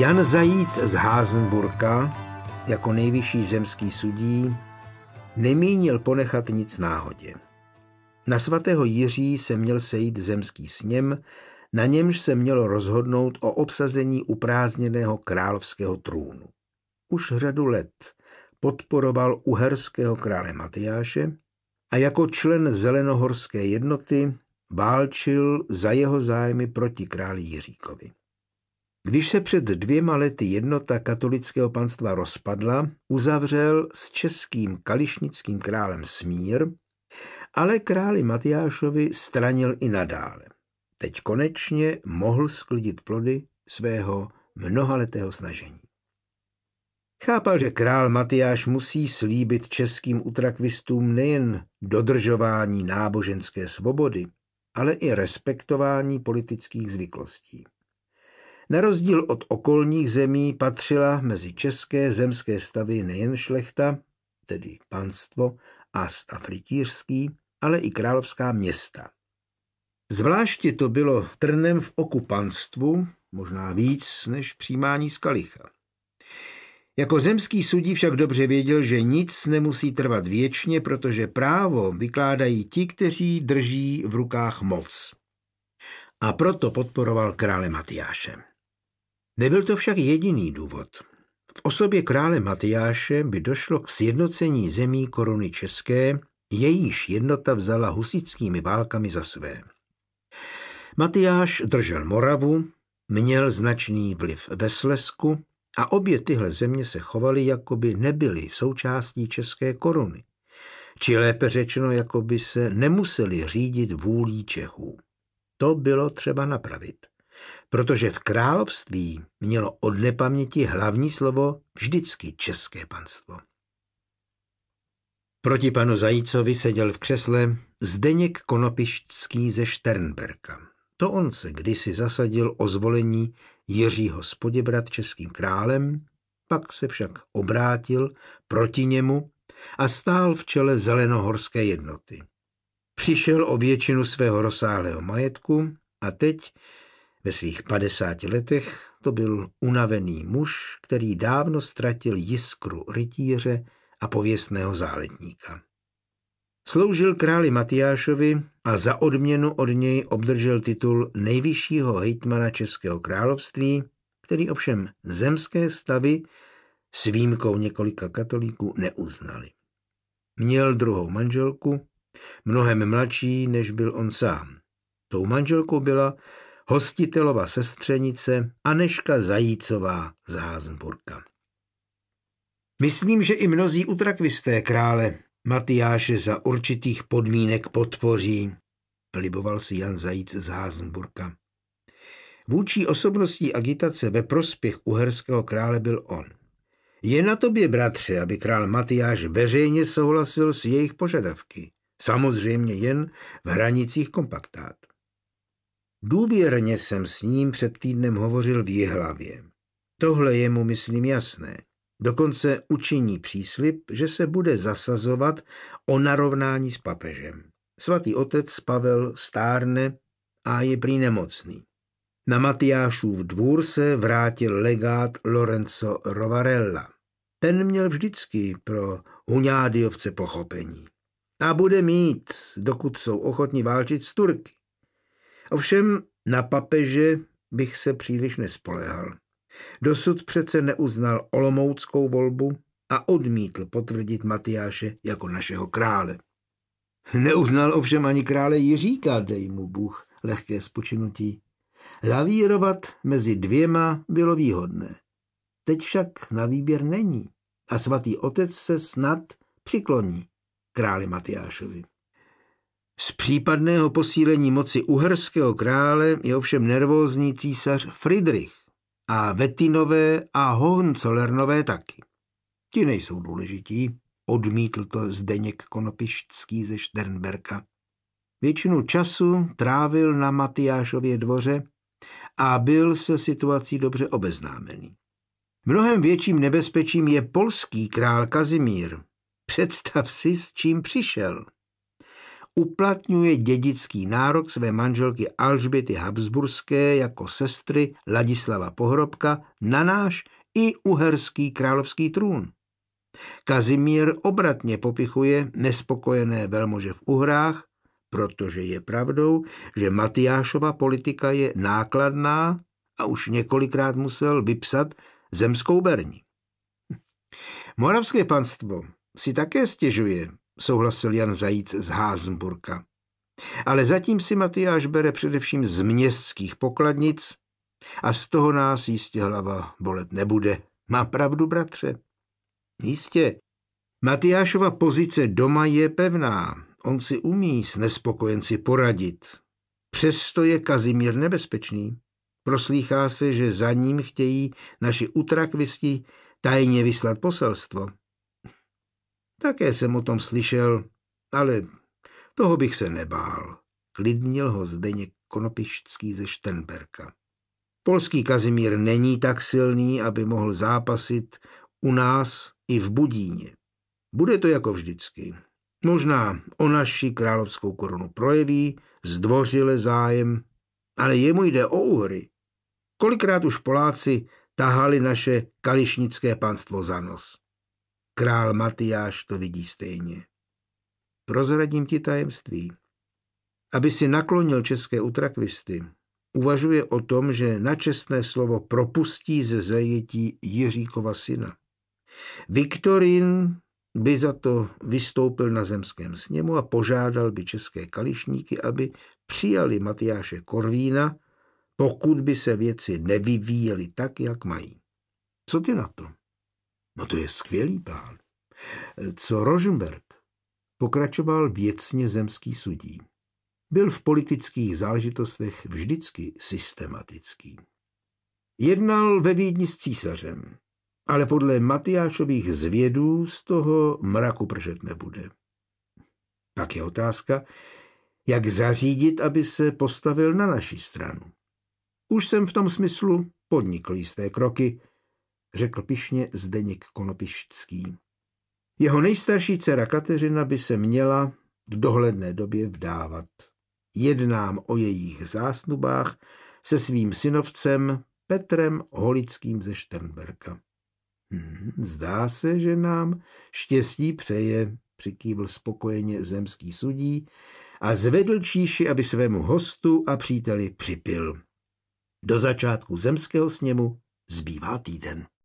Jan Zajíc z Házenburka jako nejvyšší zemský sudí nemínil ponechat nic náhodě. Na svatého Jiří se měl sejít zemský sněm, na němž se mělo rozhodnout o obsazení uprázdněného královského trůnu. Už řadu let podporoval uherského krále Matyáše a jako člen zelenohorské jednoty válčil za jeho zájmy proti králi Jiříkovi. Když se před dvěma lety jednota katolického panstva rozpadla, uzavřel s českým kališnickým králem smír, ale králi Matyášovi stranil i nadále. Teď konečně mohl sklidit plody svého mnohaletého snažení. Chápal, že král Matyáš musí slíbit českým utrakvistům nejen dodržování náboženské svobody, ale i respektování politických zvyklostí. Na rozdíl od okolních zemí patřila mezi české zemské stavy nejen šlechta, tedy panstvo a stav rytířský, ale i královská města. Zvláště to bylo trnem v oku panstvu, možná víc než přijímání skalicha. Jako zemský sudí však dobře věděl, že nic nemusí trvat věčně, protože právo vykládají ti, kteří drží v rukách moc. A proto podporoval krále Matyášem. Nebyl to však jediný důvod. V osobě krále Matyáše by došlo k sjednocení zemí koruny české, jejíž jednota vzala husickými válkami za své. Matyáš držel Moravu, měl značný vliv ve Slesku a obě tyhle země se chovaly, jako by nebyly součástí české koruny, či lépe řečeno, jako by se nemuseli řídit vůlí Čechů. To bylo třeba napravit protože v království mělo od nepaměti hlavní slovo vždycky české panstvo. Proti panu Zajícovi seděl v křesle Zdeněk Konopištský ze Šternberka. To on se kdysi zasadil o zvolení Jiřího Spoděbrat českým králem, pak se však obrátil proti němu a stál v čele zelenohorské jednoty. Přišel o většinu svého rozsáhlého majetku a teď ve svých padesáti letech to byl unavený muž, který dávno ztratil jiskru rytíře a pověstného záletníka. Sloužil králi Matyášovi a za odměnu od něj obdržel titul nejvyššího hejtmana Českého království, který ovšem zemské stavy s výjimkou několika katolíků neuznali. Měl druhou manželku, mnohem mladší, než byl on sám. Tou manželkou byla hostitelova sestřenice Aneška Zajícová z Házenburka. Myslím, že i mnozí utrakvisté krále Matyáše za určitých podmínek podpoří, liboval si Jan Zajíc z Házenburka. Vůči osobností agitace ve prospěch uherského krále byl on. Je na tobě, bratře, aby král Matyáš veřejně souhlasil s jejich požadavky. Samozřejmě jen v hranicích kompaktát. Důvěrně jsem s ním před týdnem hovořil v Jihlavě. Tohle je mu, myslím, jasné. Dokonce učiní příslip, že se bude zasazovat o narovnání s papežem. Svatý otec Pavel stárne a je prý nemocný. Na Matyášův dvůr se vrátil legát Lorenzo Rovarella. Ten měl vždycky pro hunádiovce pochopení. A bude mít, dokud jsou ochotni válčit s Turky. Ovšem na papeže bych se příliš nespolehal. Dosud přece neuznal olomouckou volbu a odmítl potvrdit Matyáše jako našeho krále. Neuznal ovšem ani krále Jiříka, dej mu Bůh lehké spočinutí. Lavírovat mezi dvěma bylo výhodné. Teď však na výběr není a svatý otec se snad přikloní králi Matyášovi. Z případného posílení moci uherského krále je ovšem nervózní císař Friedrich a Vetinové a Hohenzollernové taky. Ti nejsou důležití, odmítl to Zdeněk Konopištský ze Šternberka. Většinu času trávil na Matyášově dvoře a byl se situací dobře obeznámený. Mnohem větším nebezpečím je polský král Kazimír. Představ si, s čím přišel uplatňuje dědický nárok své manželky Alžběty Habsburské jako sestry Ladislava Pohrobka na náš i uherský královský trůn. Kazimír obratně popichuje nespokojené velmože v Uhrách, protože je pravdou, že Matyášova politika je nákladná a už několikrát musel vypsat zemskou berní. Hm. Moravské panstvo si také stěžuje, souhlasil Jan Zajíc z Házenburka. Ale zatím si Matyáš bere především z městských pokladnic a z toho nás jistě hlava bolet nebude. Má pravdu, bratře? Jistě. Matyášova pozice doma je pevná. On si umí s nespokojenci poradit. Přesto je Kazimír nebezpečný. Proslýchá se, že za ním chtějí naši utrakvisti tajně vyslat poselstvo. Také jsem o tom slyšel, ale toho bych se nebál. Klidnil ho Zdeněk Konopišský ze Štenberka. Polský Kazimír není tak silný, aby mohl zápasit u nás i v Budíně. Bude to jako vždycky. Možná o naši královskou korunu projeví, zdvořile zájem, ale jemu jde o Uhry. Kolikrát už Poláci tahali naše kališnické panstvo za nos. Král Matyáš to vidí stejně. Prozradím ti tajemství. Aby si naklonil české utrakvisty, uvažuje o tom, že na čestné slovo propustí ze zajetí Jiříkova syna. Viktorin by za to vystoupil na zemském sněmu a požádal by české kališníky, aby přijali Matyáše Korvína, pokud by se věci nevyvíjely tak, jak mají. Co ty na to? No to je skvělý plán. Co Rosenberg pokračoval věcně zemský sudí. Byl v politických záležitostech vždycky systematický. Jednal ve Vídni s císařem, ale podle Matyášových zvědů z toho mraku pržet nebude. Pak je otázka, jak zařídit, aby se postavil na naši stranu. Už jsem v tom smyslu podnikl jisté kroky, řekl pišně Zdeněk Konopišský. Jeho nejstarší dcera Kateřina by se měla v dohledné době vdávat. Jednám o jejich zásnubách se svým synovcem Petrem Holickým ze Šternberka. Hmm, zdá se, že nám štěstí přeje, přikývl spokojeně zemský sudí a zvedl číši, aby svému hostu a příteli připil. Do začátku zemského sněmu zbývá týden.